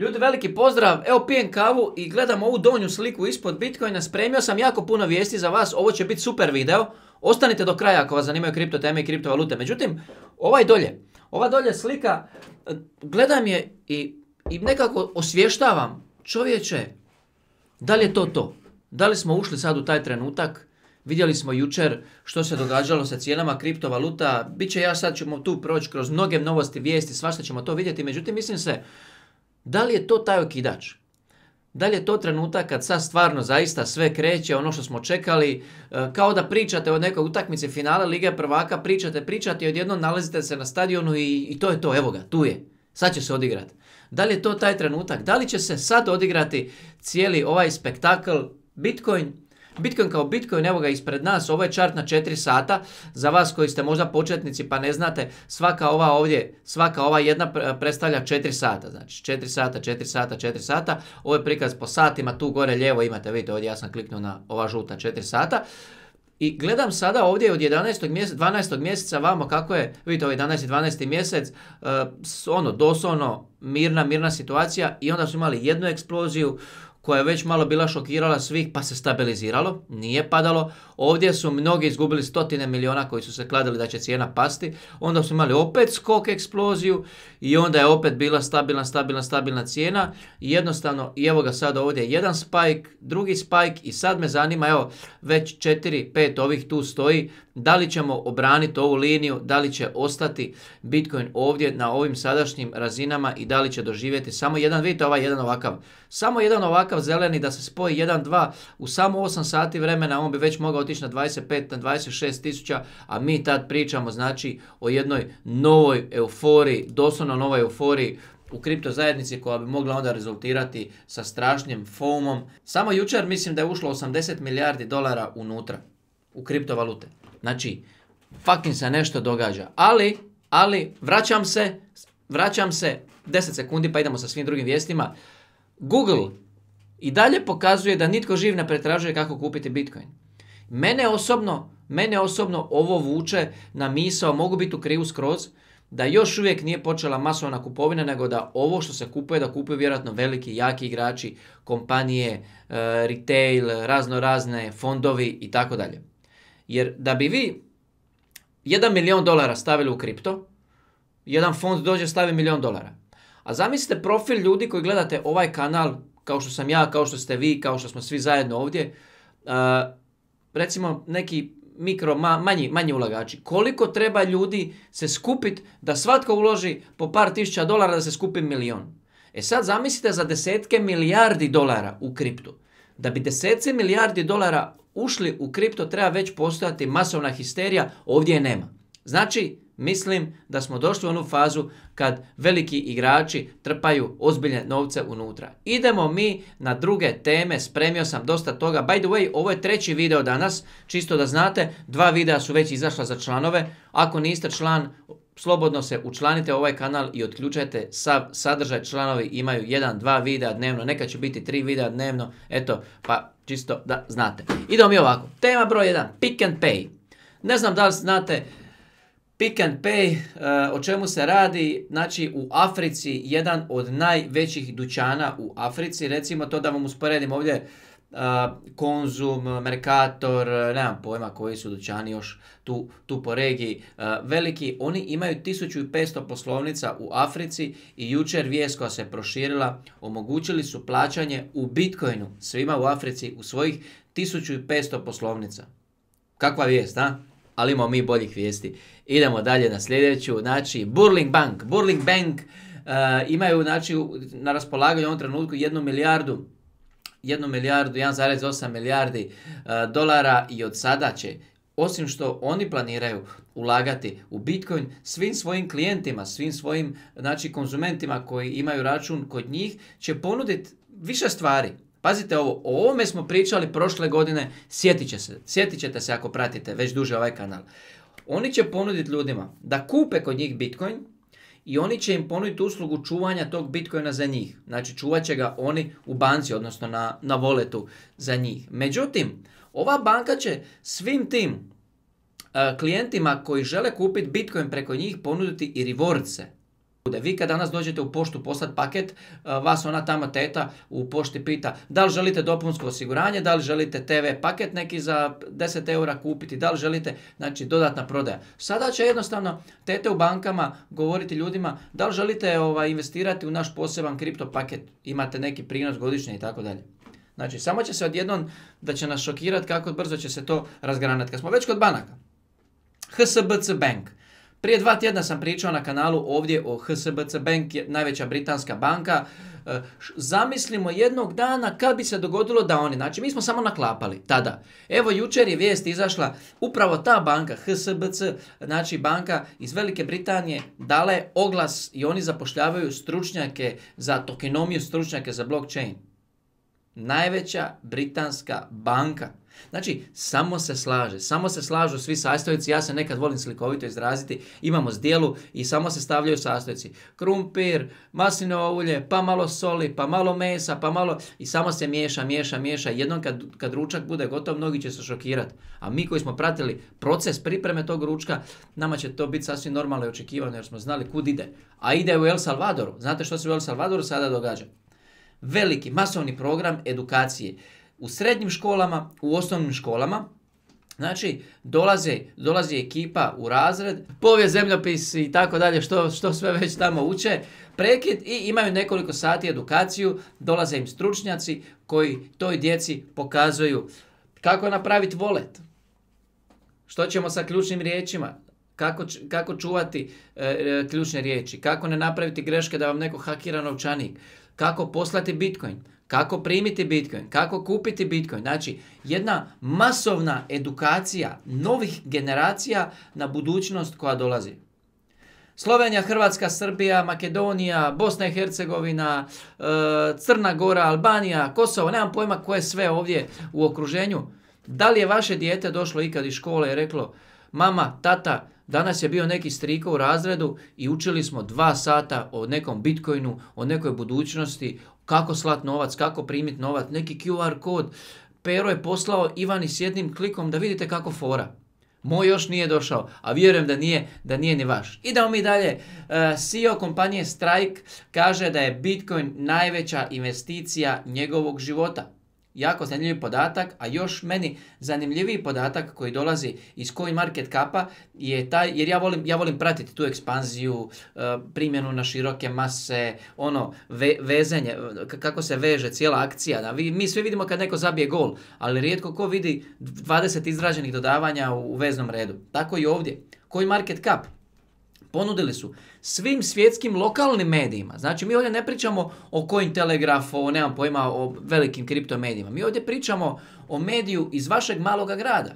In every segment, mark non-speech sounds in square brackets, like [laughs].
Ljudi, veliki pozdrav. Evo pijem kavu i gledam ovu donju sliku ispod Bitcoina. Spremio sam jako puno vijesti za vas. Ovo će biti super video. Ostanite do kraja ako vas zanimaju kripto teme i kriptovalute. Međutim, ovaj dolje, ova dolje slika, gledam je i, nekako osvještavam. Čovječe, da li je to to? Da li smo ušli sad u taj trenutak? Vidjeli smo jučer što se događalo sa cijenama kriptovaluta. Biće ja sad ćemo tu proći kroz mnoge novosti, vijesti, svašta ćemo to vidjeti. Međutim, mislim se da li je to taj okidač? Da li je to trenutak kad sad stvarno zaista sve kreće, ono što smo čekali, e, kao da pričate o nekoj utakmici finala Lige prvaka, pričate, pričate i odjednom nalazite se na stadionu i, i to je to, evo ga, tu je, sad će se odigrati. Da li je to taj trenutak? Da li će se sad odigrati cijeli ovaj spektakl Bitcoin Bitcoin kao Bitcoin, evo ga ispred nas, ovo je čart na 4 sata. Za vas koji ste možda početnici pa ne znate, svaka ova ovdje, svaka ova jedna predstavlja 4 sata. Znači 4 sata, 4 sata, 4 sata. Ovo je prikaz po satima, tu gore lijevo imate, vidite ovdje ja sam kliknuo na ova žuta 4 sata. I gledam sada ovdje od 11. 12. mjeseca vamo kako je, vidite ovo 11. 12. mjesec, e, ono doslovno mirna, mirna situacija i onda su imali jednu eksploziju, koja je već malo bila šokirala svih pa se stabiliziralo, nije padalo. Ovdje su mnogi izgubili stotine miliona koji su se kladili da će cijena pasti. Onda su imali opet skok eksploziju i onda je opet bila stabilna, stabilna, stabilna cijena. I jednostavno, i evo ga sad ovdje jedan spike, drugi spike i sad me zanima, evo, već 4, 5 ovih tu stoji. Da li ćemo obraniti ovu liniju, da li će ostati Bitcoin ovdje na ovim sadašnjim razinama i da li će doživjeti samo jedan, vidite ovaj jedan ovakav, samo jedan ovakav zeleni da se spoji 1-2 u samo 8 sati vremena on bi već mogao otići na 25 na 26 tisuća, a mi tad pričamo znači o jednoj novoj euforiji, doslovno novoj euforiji u kripto zajednici koja bi mogla onda rezultirati sa strašnim fomom. Samo jučer mislim da je ušlo 80 milijardi dolara unutra u kriptovalute. Znači, fucking se nešto događa. Ali, ali, vraćam se, vraćam se, 10 sekundi pa idemo sa svim drugim vijestima. Google i dalje pokazuje da nitko živ ne pretražuje kako kupiti Bitcoin. Mene osobno, mene osobno ovo vuče na misao, mogu biti u krivu skroz, da još uvijek nije počela masovna kupovina, nego da ovo što se kupuje, da kupuju vjerojatno veliki, jaki igrači, kompanije, e, retail, razno razne, fondovi i tako dalje. Jer da bi vi 1 milijon dolara stavili u kripto, jedan fond dođe stavi milion dolara. A zamislite profil ljudi koji gledate ovaj kanal kao što sam ja, kao što ste vi, kao što smo svi zajedno ovdje, recimo neki mikro, manji, manji ulagači. Koliko treba ljudi se skupiti da svatko uloži po par tisuća dolara da se skupi milion? E sad zamislite za desetke milijardi dolara u kriptu. Da bi desetce milijardi dolara ušli u kripto treba već postojati masovna histerija, ovdje je nema. Znači, mislim da smo došli u onu fazu kad veliki igrači trpaju ozbiljne novce unutra. Idemo mi na druge teme, spremio sam dosta toga. By the way, ovo je treći video danas, čisto da znate, dva videa su već izašla za članove. Ako niste član, slobodno se učlanite u ovaj kanal i otključajte sav sadržaj. Članovi imaju jedan, dva videa dnevno, neka će biti tri videa dnevno, eto, pa čisto da znate. Idemo mi ovako, tema broj 1, pick and pay. Ne znam da li znate, Pick and Pay, eh, o čemu se radi, znači u Africi, jedan od najvećih dućana u Africi, recimo to da vam usporedim ovdje, eh, Konzum, Mercator, eh, nemam pojma koji su dućani još tu, tu po regiji veliki. Oni imaju 1500 poslovnica u Africi i jučer vijest koja se proširila omogućili su plaćanje u Bitcoinu svima u Africi u svojih 1500 poslovnica. Kakva vijest, da? ali imamo mi boljih vijesti. Idemo dalje na sljedeću, znači Burling Bank. Burling Bank uh, imaju znači, na raspolaganju u ovom trenutku jednu milijardu jednu milijardu, 1,8 milijardi uh, dolara i od sada će osim što oni planiraju ulagati u Bitcoin, svim svojim klijentima, svim svojim znači, konzumentima koji imaju račun kod njih će ponuditi više stvari. Pazite ovo, o ovome smo pričali prošle godine, sjetit, će se, sjetit ćete se ako pratite već duže ovaj kanal. Oni će ponuditi ljudima da kupe kod njih Bitcoin i oni će im ponuditi uslugu čuvanja tog Bitcoina za njih. Znači čuvat će ga oni u banci, odnosno na, na voletu za njih. Međutim, ova banka će svim tim e, klijentima koji žele kupiti Bitcoin preko njih ponuditi i rewardse vi kad danas dođete u poštu poslati paket, e, vas ona tamo teta u pošti pita da li želite dopunsko osiguranje, da li želite TV paket neki za 10 eura kupiti, da li želite znači, dodatna prodaja. Sada će jednostavno tete u bankama govoriti ljudima da li želite ovaj, investirati u naš poseban kripto paket, imate neki prinos godišnji i tako dalje. Znači, samo će se odjednom da će nas šokirati kako brzo će se to razgranati. Kad smo već kod banaka, HSBC Bank, prije dva tjedna sam pričao na kanalu ovdje o HSBC Bank, najveća britanska banka. E, zamislimo jednog dana kad bi se dogodilo da oni, znači mi smo samo naklapali tada. Evo jučer je vijest izašla, upravo ta banka HSBC, znači banka iz Velike Britanije, dala je oglas i oni zapošljavaju stručnjake za tokenomiju, stručnjake za blockchain. Najveća britanska banka Znači, samo se slaže, samo se slažu svi sastojci, ja se nekad volim slikovito izraziti, imamo zdjelu i samo se stavljaju sastojci. Krumpir, maslinovo ulje, pa malo soli, pa malo mesa, pa malo... I samo se miješa, miješa, miješa. Jednom kad, kad ručak bude gotov, mnogi će se šokirati. A mi koji smo pratili proces pripreme tog ručka, nama će to biti sasvim normalno i očekivano jer smo znali kud ide. A ide u El Salvadoru. Znate što se u El Salvadoru sada događa? Veliki, masovni program edukacije u srednjim školama, u osnovnim školama, Znači, dolazi ekipa u razred, povijest, zemljopis i tako dalje, što, što sve već tamo uče, prekid i imaju nekoliko sati edukaciju, dolaze im stručnjaci koji toj djeci pokazuju kako napraviti volet, što ćemo sa ključnim riječima, kako, kako čuvati e, e, ključne riječi, kako ne napraviti greške da vam neko hakira novčanik, kako poslati bitcoin, kako primiti Bitcoin, kako kupiti Bitcoin. Znači, jedna masovna edukacija novih generacija na budućnost koja dolazi. Slovenija, Hrvatska, Srbija, Makedonija, Bosna i Hercegovina, e, Crna Gora, Albanija, Kosovo, nemam pojma koje sve ovdje u okruženju. Da li je vaše dijete došlo ikad iz škole i reklo, mama, tata, Danas je bio neki striko u razredu i učili smo dva sata o nekom bitcoinu, o nekoj budućnosti, kako slat novac, kako primit novac, neki QR kod. Pero je poslao Ivani s jednim klikom da vidite kako fora. Moj još nije došao, a vjerujem da nije, da nije ni vaš. Idemo mi dalje. E, CEO kompanije Strike kaže da je Bitcoin najveća investicija njegovog života. Jako zanimljiv podatak, a još meni zanimljiviji podatak koji dolazi iz koji market kapa je taj, jer ja volim, ja volim pratiti tu ekspanziju, e, primjenu na široke mase, ono ve, vezenje, kako se veže cijela akcija. Da, vi, mi svi vidimo kad neko zabije gol, ali rijetko ko vidi 20 izraženih dodavanja u, u veznom redu. Tako i ovdje. koji market cap Ponudili su svim svjetskim lokalnim medijima. Znači mi ovdje ne pričamo o kojim telegrafu, nemam pojma o velikim kriptomedijima. Mi ovdje pričamo o mediju iz vašeg maloga grada.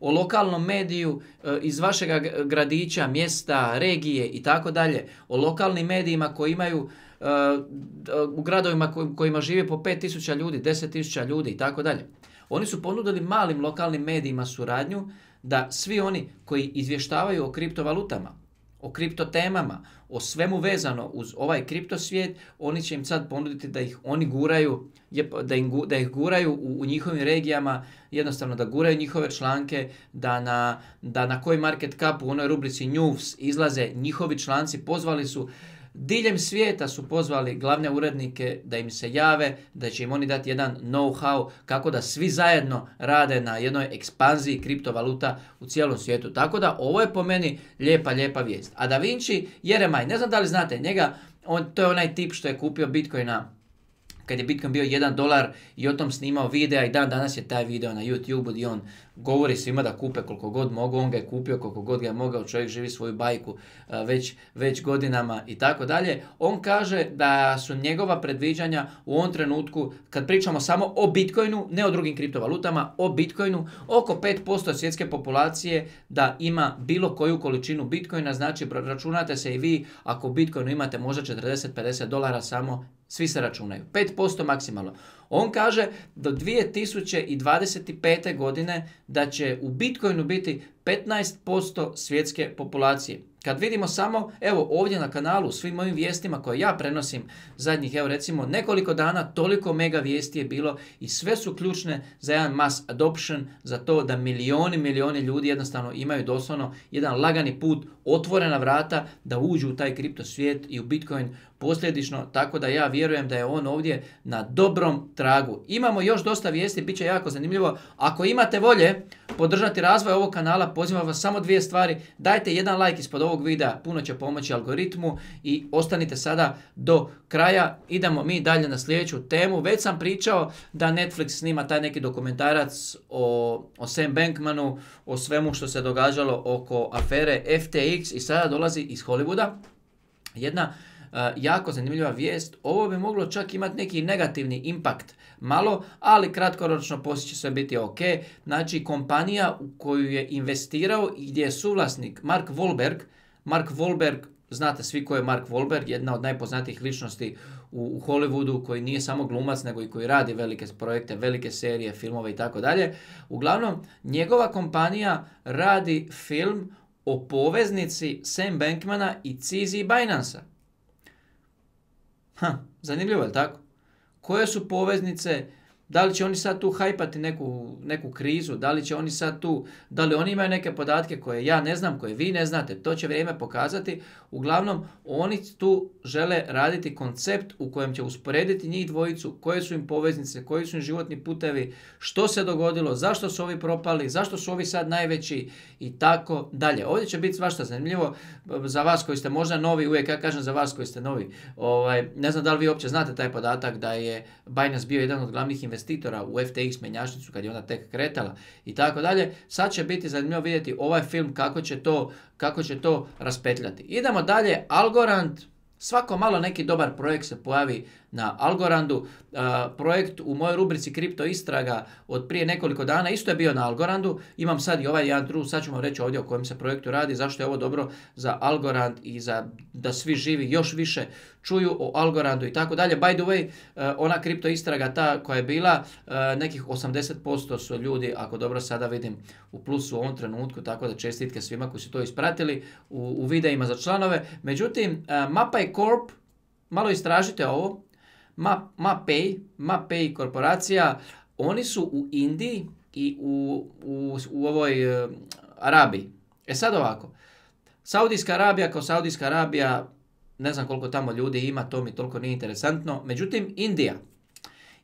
O lokalnom mediju e, iz vašeg gradića, mjesta, regije i tako dalje. O lokalnim medijima koji imaju e, e, u gradovima kojima žive po 5000 ljudi, 10.000 ljudi i tako dalje. Oni su ponudili malim lokalnim medijima suradnju da svi oni koji izvještavaju o kriptovalutama, o kripto temama, o svemu vezano uz ovaj kripto svijet, oni će im sad ponuditi da ih oni guraju, da, im, da ih guraju u, u, njihovim regijama, jednostavno da guraju njihove članke, da na, da na koji market cap u onoj rubrici news izlaze njihovi članci, pozvali su Diljem svijeta su pozvali glavne urednike da im se jave, da će im oni dati jedan know-how kako da svi zajedno rade na jednoj ekspanziji kriptovaluta u cijelom svijetu. Tako da ovo je po meni lijepa, lijepa vijest. A Da Vinci, Jeremaj, ne znam da li znate njega, on, to je onaj tip što je kupio Bitcoina kad je Bitcoin bio 1 dolar i o tom snimao videa i dan danas je taj video na YouTube gdje on govori svima da kupe koliko god mogu, on ga je kupio koliko god ga je mogao, čovjek živi svoju bajku eh, već, već godinama i tako dalje. On kaže da su njegova predviđanja u ovom trenutku, kad pričamo samo o Bitcoinu, ne o drugim kriptovalutama, o Bitcoinu, oko 5% svjetske populacije da ima bilo koju količinu Bitcoina, znači računate se i vi ako u Bitcoinu imate možda 40-50 dolara samo svi se računaju. 5% maksimalno. On kaže do 2025. godine da će u Bitcoinu biti 15% svjetske populacije. Kad vidimo samo, evo ovdje na kanalu, svim mojim vijestima koje ja prenosim zadnjih, evo recimo nekoliko dana, toliko mega vijesti je bilo i sve su ključne za jedan mass adoption, za to da milioni, milioni ljudi jednostavno imaju doslovno jedan lagani put, otvorena vrata da uđu u taj kripto svijet i u Bitcoin posljedično, tako da ja vjerujem da je on ovdje na dobrom tragu. Imamo još dosta vijesti, bit će jako zanimljivo. Ako imate volje podržati razvoj ovog kanala, pozivam vas samo dvije stvari. Dajte jedan like ispod ovog videa, puno će pomoći algoritmu i ostanite sada do kraja. Idemo mi dalje na sljedeću temu. Već sam pričao da Netflix snima taj neki dokumentarac o, o Sam Bankmanu, o svemu što se događalo oko afere FTX i sada dolazi iz Hollywooda jedna jako zanimljiva vijest. Ovo bi moglo čak imati neki negativni impakt malo, ali kratkoročno poslije će sve biti ok. Znači, kompanija u koju je investirao i gdje je suvlasnik Mark Wolberg, Mark Wolberg, znate svi ko je Mark Wahlberg, jedna od najpoznatijih ličnosti u, u Hollywoodu koji nije samo glumac nego i koji radi velike projekte, velike serije, filmove i tako dalje. Uglavnom, njegova kompanija radi film o poveznici Sam Bankmana i CZ binance Ha, zanimljivo je li tako? Koje su poveznice da li će oni sad tu hajpati neku, neku krizu, da li će oni sad tu, da li oni imaju neke podatke koje ja ne znam, koje vi ne znate, to će vrijeme pokazati. Uglavnom, oni tu žele raditi koncept u kojem će usporediti njih dvojicu, koje su im poveznice, koji su im životni putevi, što se dogodilo, zašto su ovi propali, zašto su ovi sad najveći i tako dalje. Ovdje će biti svašta zanimljivo za vas koji ste možda novi, uvijek ja kažem za vas koji ste novi. Ovaj, ne znam da li vi uopće znate taj podatak da je Binance bio jedan od glavnih investicija investitora u FTX menjačnicu kad je ona tek kretala i tako dalje. Sad će biti zanimljivo vidjeti ovaj film kako će to, kako će to raspetljati. Idemo dalje, Algorand, svako malo neki dobar projekt se pojavi na Algorandu. projekt u mojoj rubrici Kripto istraga od prije nekoliko dana isto je bio na Algorandu. Imam sad i ovaj jedan drugi, sad vam reći ovdje o kojem se projektu radi, zašto je ovo dobro za Algorand i za da svi živi još više čuju o Algorandu i tako dalje. By the way, ona kripto istraga ta koja je bila, nekih 80% su ljudi, ako dobro sada vidim, u plusu u ovom trenutku, tako da čestitke svima koji su to ispratili u, u videima za članove. Međutim, Mapa Corp, malo istražite ovo, MaPay, MaPay korporacija, oni su u Indiji i u, u, u ovoj e, Arabiji. E sad ovako, Saudijska Arabija kao Saudijska Arabija, ne znam koliko tamo ljudi ima, to mi toliko nije interesantno. Međutim, Indija.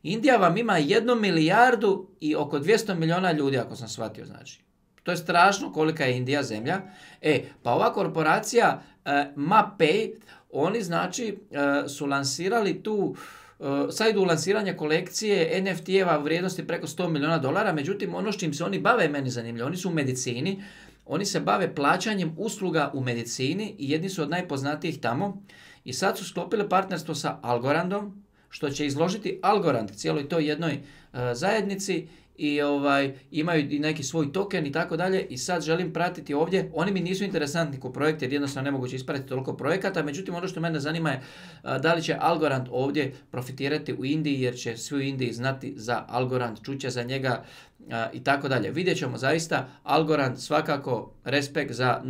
Indija vam ima jednu milijardu i oko 200 milijuna ljudi, ako sam shvatio, znači. To je strašno kolika je Indija zemlja. E, pa ova korporacija e, oni znači e, su lansirali tu Eh, sad idu lansiranje kolekcije NFT-eva vrijednosti preko 100 milijuna dolara, međutim ono s čim se oni bave meni zanimljivo, oni su u medicini, oni se bave plaćanjem usluga u medicini i jedni su od najpoznatijih tamo i sad su sklopili partnerstvo sa Algorandom, što će izložiti Algorand cijeloj toj jednoj eh, zajednici i ovaj, imaju i neki svoj token i tako dalje i sad želim pratiti ovdje, oni mi nisu interesantni ko projekti jer jednostavno nemoguće ispratiti toliko projekata, međutim ono što mene zanima je e, da li će Algorand ovdje profitirati u Indiji jer će svi u Indiji znati za Algorand, čuće za njega e, i tako dalje. Vidjet ćemo zaista Algorand svakako respekt za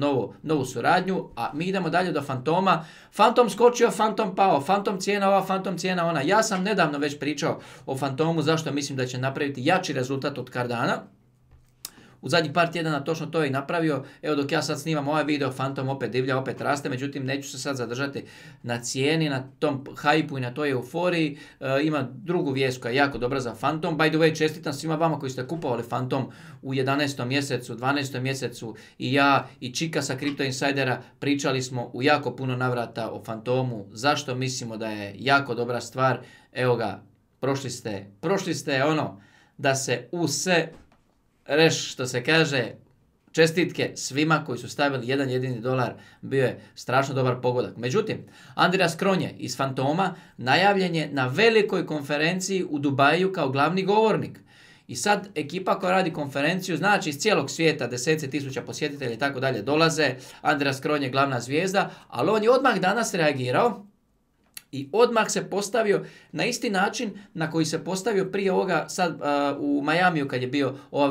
novu suradnju, a mi idemo dalje do Fantoma. Fantom skočio, Fantom pao, Fantom cijena ova, Fantom cijena ona. Ja sam nedavno već pričao o Fantomu zašto mislim da će napraviti jači rezultat rezultat od kardana. U zadnjih par tjedana točno to je i napravio. Evo dok ja sad snimam ovaj video, Phantom opet divlja, opet raste, međutim neću se sad zadržati na cijeni, na tom hajpu i na toj euforiji. E, ima drugu vijest koja je jako dobra za Phantom. By the way, čestitam svima vama koji ste kupovali Phantom u 11. mjesecu, 12. mjesecu i ja i Čika sa Crypto Insidera pričali smo u jako puno navrata o Phantomu, zašto mislimo da je jako dobra stvar. Evo ga, prošli ste, prošli ste ono, da se se, reš što se kaže Čestitke svima koji su stavili jedan jedini dolar, bio je strašno dobar pogodak. Međutim, Andreas Kronje iz Fantoma najavljen je na velikoj konferenciji u Dubaju kao glavni govornik. I sad ekipa koja radi konferenciju, znači iz cijelog svijeta, desetce tisuća posjetitelja i tako dalje dolaze, Andreas Kronje glavna zvijezda, ali on je odmah danas reagirao i odmah se postavio na isti način na koji se postavio prije ovoga sad u Majamiju kad je bio ova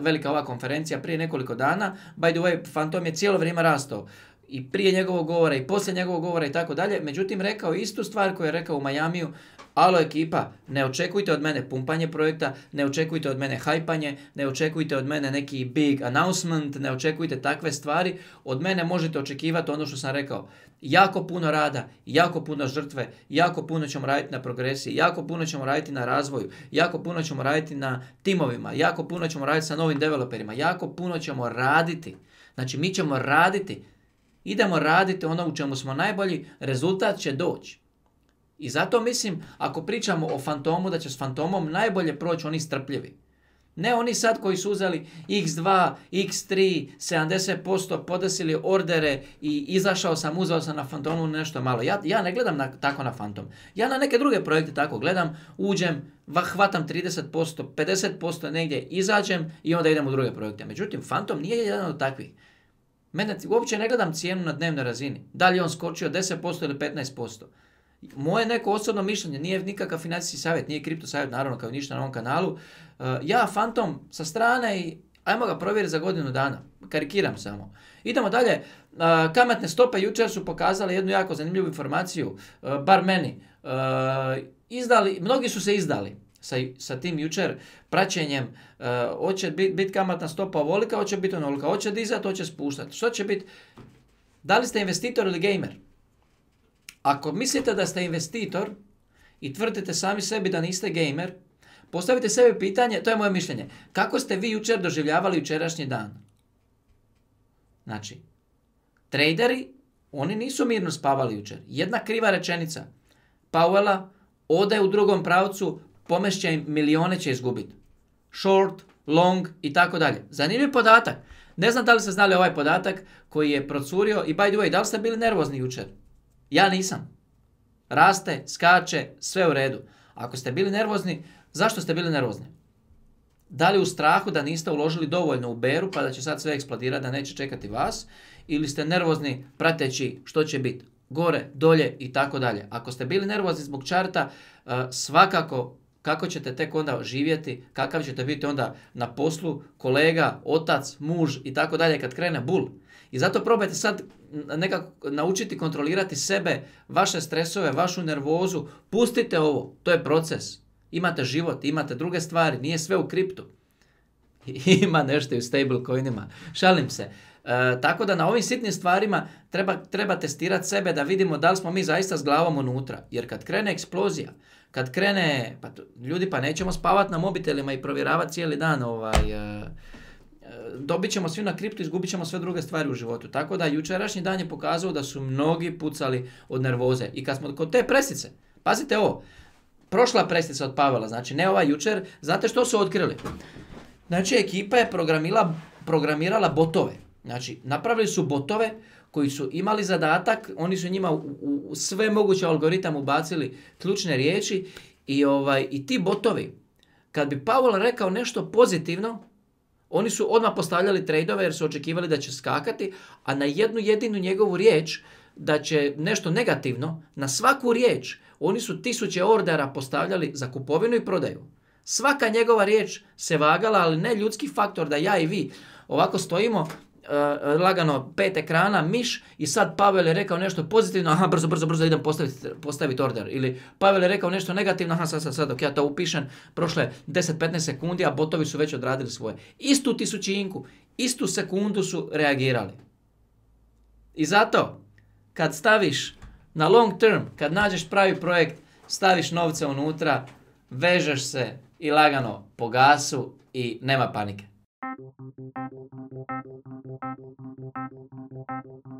velika ova konferencija prije nekoliko dana. By the way, Fantom je cijelo vrijeme rastao i prije njegovog govora i poslije njegovog govora i tako dalje. Međutim, rekao istu stvar koju je rekao u Majamiju, alo ekipa, ne očekujte od mene pumpanje projekta, ne očekujte od mene hajpanje, ne očekujte od mene neki big announcement, ne očekujte takve stvari. Od mene možete očekivati ono što sam rekao. Jako puno rada, jako puno žrtve, jako puno ćemo raditi na progresiji, jako puno ćemo raditi na razvoju, jako puno ćemo raditi na timovima, jako puno ćemo raditi sa novim developerima, jako puno ćemo raditi. Znači mi ćemo raditi idemo raditi ono u čemu smo najbolji, rezultat će doći. I zato mislim, ako pričamo o fantomu, da će s fantomom najbolje proći oni strpljivi. Ne oni sad koji su uzeli x2, x3, 70%, podesili ordere i izašao sam, uzeo sam na Fantomu nešto malo. Ja, ja ne gledam tako na Fantom. Ja na neke druge projekte tako gledam, uđem, hvatam 30%, 50% negdje, izađem i onda idem u druge projekte. Međutim, Fantom nije jedan od takvih. Mene uopće ne gledam cijenu na dnevnoj razini. Da li je on skočio 10% ili 15%. Moje neko osobno mišljenje, nije nikakav financijski savjet, nije kripto savjet, naravno kao ništa na ovom kanalu. E, ja Fantom sa strane i ajmo ga provjeriti za godinu dana. Karikiram samo. Idemo dalje. E, kamatne stope jučer su pokazale jednu jako zanimljivu informaciju, e, bar meni. Izdali, mnogi su se izdali sa, sa tim jučer praćenjem, eh, hoće biti bit kamatna stopa ovolika, hoće biti onolika, hoće dizati, hoće spuštati. Što će biti? Da li ste investitor ili gamer? Ako mislite da ste investitor i tvrdite sami sebi da niste gamer, postavite sebi pitanje, to je moje mišljenje, kako ste vi jučer doživljavali jučerašnji dan? Znači, traderi, oni nisu mirno spavali jučer. Jedna kriva rečenica. Pauela ode u drugom pravcu, pomešće im milione će izgubiti. Short, long i tako dalje. Zanimljiv podatak. Ne znam da li ste znali ovaj podatak koji je procurio i by the way, da li ste bili nervozni jučer? Ja nisam. Raste, skače, sve u redu. Ako ste bili nervozni, zašto ste bili nervozni? Da li u strahu da niste uložili dovoljno u beru pa da će sad sve eksplodirati, da neće čekati vas? Ili ste nervozni prateći što će biti? Gore, dolje i tako dalje. Ako ste bili nervozni zbog čarta, eh, svakako kako ćete tek onda živjeti, kakav ćete biti onda na poslu, kolega, otac, muž i tako dalje kad krene bul. I zato probajte sad nekako naučiti kontrolirati sebe, vaše stresove, vašu nervozu. Pustite ovo, to je proces. Imate život, imate druge stvari, nije sve u kriptu. [laughs] Ima nešto i u stablecoinima. Šalim se. E, tako da na ovim sitnim stvarima treba, treba testirati sebe da vidimo da li smo mi zaista s glavom unutra. Jer kad krene eksplozija, kad krene, pa ljudi pa nećemo spavat na mobitelima i provjeravati cijeli dan ovaj, e, e, dobit ćemo svi na kriptu, izgubit ćemo sve druge stvari u životu. Tako da jučerašnji dan je pokazao da su mnogi pucali od nervoze. I kad smo kod te presice, pazite ovo, prošla presica od Pavela, znači ne ovaj jučer, znate što su otkrili? Znači ekipa je programila, programirala botove. Znači napravili su botove koji su imali zadatak, oni su njima u, sve moguće algoritam ubacili ključne riječi i, ovaj, i ti botovi, kad bi Pavel rekao nešto pozitivno, oni su odmah postavljali trejdove jer su očekivali da će skakati, a na jednu jedinu njegovu riječ da će nešto negativno, na svaku riječ oni su tisuće ordera postavljali za kupovinu i prodaju. Svaka njegova riječ se vagala, ali ne ljudski faktor da ja i vi ovako stojimo E, e, lagano pet ekrana, miš i sad Pavel je rekao nešto pozitivno, aha brzo, brzo, brzo idem postaviti postavit order. Ili Pavel je rekao nešto negativno, aha sad, sad, sad dok ja to upišem, prošle je 10-15 sekundi, a botovi su već odradili svoje. Istu tisućinku, istu sekundu su reagirali. I zato, kad staviš na long term, kad nađeš pravi projekt, staviš novce unutra, vežeš se i lagano po i nema panike. Thank you.